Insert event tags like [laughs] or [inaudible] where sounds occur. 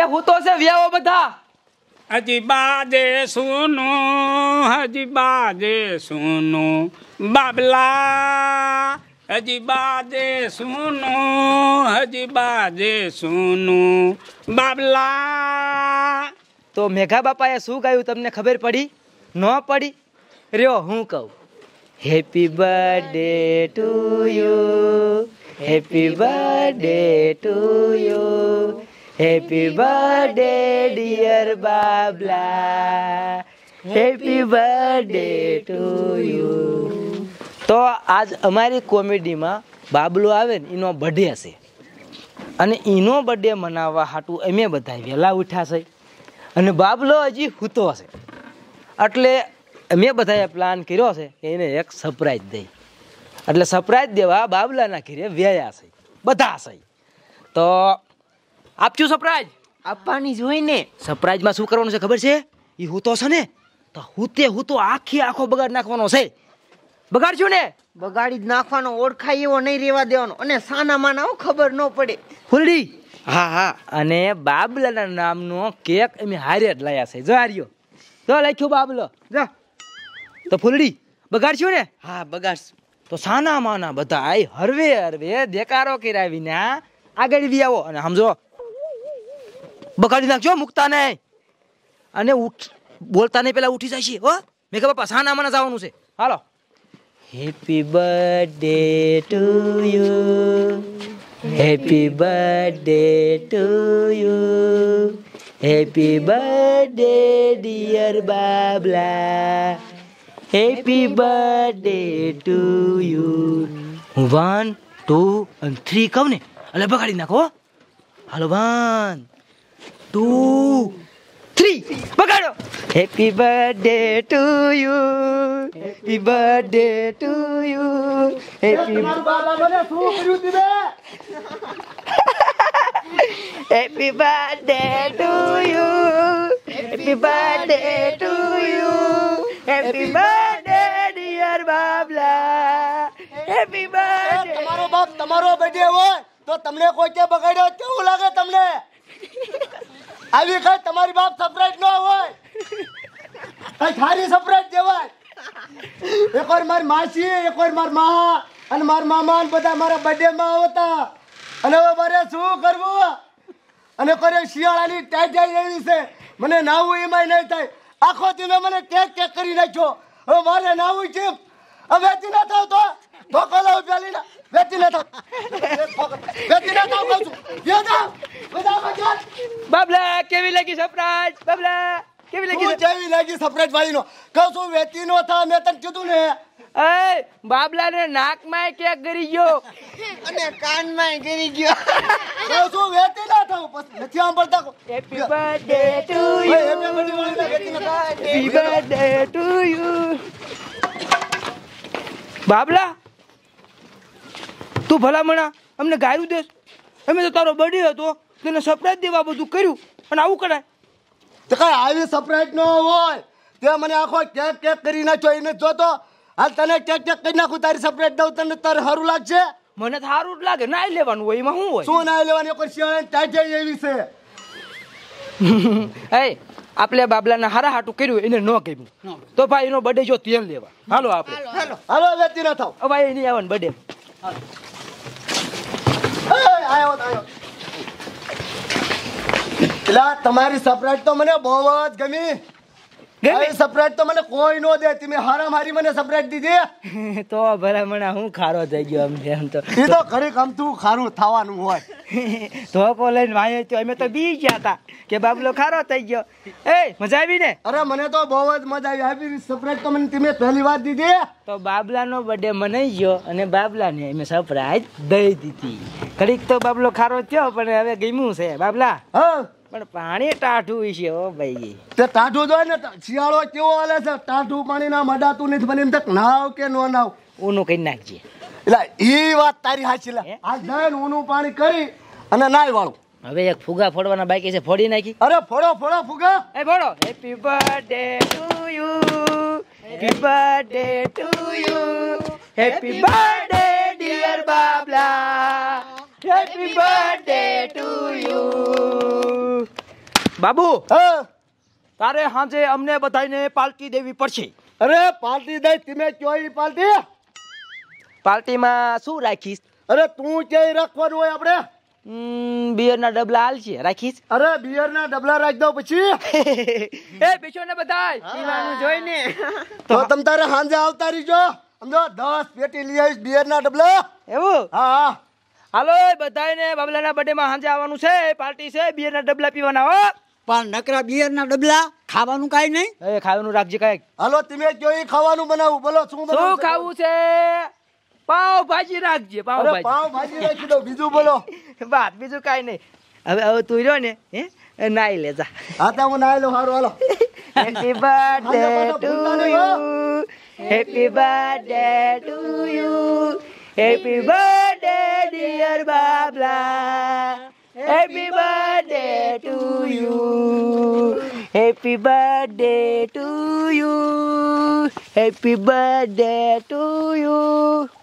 એ હું તો છે વ્યાવો બધા હજી બાજે સુનો હજી બાજે સુનું બાબલા હજી બાજે સુનો હજી બાજે સુનું બાબલા તો મેઘા બાપાએ શું ગાયું તમને ખબર પડી ન પડી રહ્યો હું કહું happy birthday to you happy birthday to you Happy birthday, dear Babla. Happy birthday to you. તો આજ અમારી કોમેડીમાં બાબલો આવે ને એનો બર્થડે હશે અને એનો બર્થડે મનાવવા હાટું અમે બધા વહેલા ઉઠ્યા છે અને બાબલો હજી હૂતો હશે એટલે અમે બધાએ પ્લાન કર્યો છે કે એને એક સરપ્રાઈઝ દઈ એટલે સરપ્રાઈઝ દેવા બાબલાના ઘરે વ્યાયા છે બધા છે તો આપજો સપરાજ આપવાની જોઈને સરપ્રાઈઝમાં શું કરવાનું છે ખબર છે એ હૂતો છે ને તો હૂતે હૂતો આખી આખો બગાડ નાખવાનો છે બગાડશું ને બગાડી જ નાખવાનો ઓળખાય એવો નહીં રહેવા દેવાનો અને સાના માના ખબર ન પડે ફૂલડી હા હા અને બાબલાના નામનો કેક એમ હારે જ લાયા છે જો હાર્યો જો લખ્યું બાબલો જો તો ફૂલડી બગાડશું ને હા બગાડશું તો સાના માના બધા હરવે હરવે દેકારો કરાવીને આગળ બી આવો અને સમજો બગાડી નાખજો મુકતાને અને ઉઠ બોલતા નહીં પેલા ઉઠી જાય છે હો મેં ખબર પાછા નામાં જવાનું છે હાલો happy birthday to you happy birthday to you happy birthday dear Babla happy birthday to you હું વન ટુ અને થ્રી કહું ને એટલે બગાડી નાખો હાલો વન ટુ થ્રી બગાડો happy birthday to you happy birthday to you happy happy birthday to you happy birthday to you happy birthday dear Babla happy birthday તમારો બાપ તમારો બર્થડે હોય તો તમને કોઈ કે બગાડ્યો કેવું લાગે તમને આવી કઈ તમારી બાપ સરપ્રાઈઝ ન હોય કઈ ખારી સરપ્રાઈઝ દેવાય એક વાર મારી માસી એક વાર માર મા અને મારા મામા અને બધા મારા બર્થડે માં આવતા અને હવે મારે શું કરવું અને કરે શિયાળાની ટાઈટ ટાઈટ એવી છે મને નાવું એમાં નહીં થાય આખો તમે મને ટેક ટેક કરી નાખ્યો હવે મારે નાવું છે હવે નથી ના થાવ તો ધોકો લાવ પેલી ના વેચી લેતા વેચી લેતા કહું છું વેચા બધા મજાક બબલા કેવી લાગી સરપ્રાઈઝ બબલા કેવી લાગી કેવી લાગી સરપ્રાઈઝ ભાઈ નો કહું છું વેચી નો થા મેં તને કીધું ને એ બાબલા ને નાક માં કેક ગરી ગયો અને કાન માં ગરી ગયો કહું છું વેચી ના થાઉં પછી નથી સાંભળતા happy birthday to you happy birthday to you Babla તું ભલામણા અમને ગાયું દેશ અમે તો તારો બર્થડે હતો તેને સરપ્રાઈઝ દેવા બધું કર્યું અને આવું કરાય તો કાંઈ આવી સરપ્રાઈઝ ન હોય તે મને આખો કેક કેક કરી નાખ્યો એને જોતો હાલ તને કેક કેક કરી નાખું તારી સરપ્રાઈઝ દઉં તને તારે સારું લાગશે મને સારું જ લાગે નાઈ લેવાનું હોય એમાં શું હોય શું નાઈ લેવાનું કોઈ શિયાળે ટાઈટ એવી છે [laughs] એ આપણે બાબલાના હારા હાટું કર્યું એને ન કહ્યું તો ભાઈ એનો બર્થડે જો તેલ લેવા હાલો આપણે હાલો વેતી ન થાવ ભાઈ એની આવવાનું બર્થડે આવ્યો આવ્યો એટલે તમારી સપરાટ તો મને બહુ જ ગમી [laughs] થઈ ગયો આમ એમ ખારું થવાનું હોય તો [laughs] લઈને તો બી ગયા હતા કે બાબલો ખારો થઈ ગયો એ મજા આવી ને અરે મને તો બહુ જ મજા આવી આવી સરપ્રાઈઝ તો મને તમે પહેલી વાર દીધી તો બાબલાનો બર્થડે મને ગયો અને બાબલા ને અમે સરપ્રાઈઝ દઈ દીધી કડીક તો બાબલો ખારો થયો પણ હવે ગમ્યું છે બાબલા હા પણ પાણી ટાઢું છે ઓ ભાઈ તે ટાઢું જોય ને શિયાળો કેવો હાલે છે ટાઢું પાણી ના મડાતું નથી ભલે એમ તક નાવ કે નો નાવ ઊનું કરી નાખજે એટલે એ વાત તારી સાચી લે આ જઈને ઊનું પાણી કરી અને નાય વાળું હવે એક ફુગા ફોડવાના બાકી છે ફોડી નાખી અરે ફોડો ફોડો ફુગા એ ફોડો happy birthday to you happy birthday to you happy birthday dear Babla happy birthday to you બાબુ તારે હાજે અમને બધાને પાર્ટી દેવી પડશે અરે પાર્ટી દઈ તમે ચોઈ પાલટી પાર્ટીમાં શું રાખીશ અરે તું ક્યાંય રાખવાનું હોય આપણે બિયર ના ડબલા હાલ છે રાખીશ અરે બિયર ના ડબલા રાખ દો પછી [laughs] એ બેસો ને બધા પીવાનું જોઈને તો તમ તારે હાંજે આવતા રહીજો સમજો દસ પેટી લઈ આવીશ બિયર ના ડબલા એવું હા હાલો બધાને બબલાના બર્થડે માં હાંજે આવવાનું છે પાર્ટી છે બિયર ના ડબલા પીવાના હો પણ નકરા બિયરના ડબલા ખાવાનું કાઈ નહીં એ ખાવાનું રાખજે કાઈ હાલો તમે જોઈ ખાવાનું બનાવું બોલો શું શું ખાવું છે પાવ ભાજી રાખજે પાવ ભાજી પાવ ભાજી રાખી દો બીજું બોલો વાત બીજું કાઈ નહીં હવે હવે તું રહ્યો ને હે નાઈ લે જા હા તો હું નાઈ લઉં હારું હાલો happy birthday to you happy birthday to you happy birthday dear Babla Happy birthday to you. Happy birthday to you. Happy birthday to you.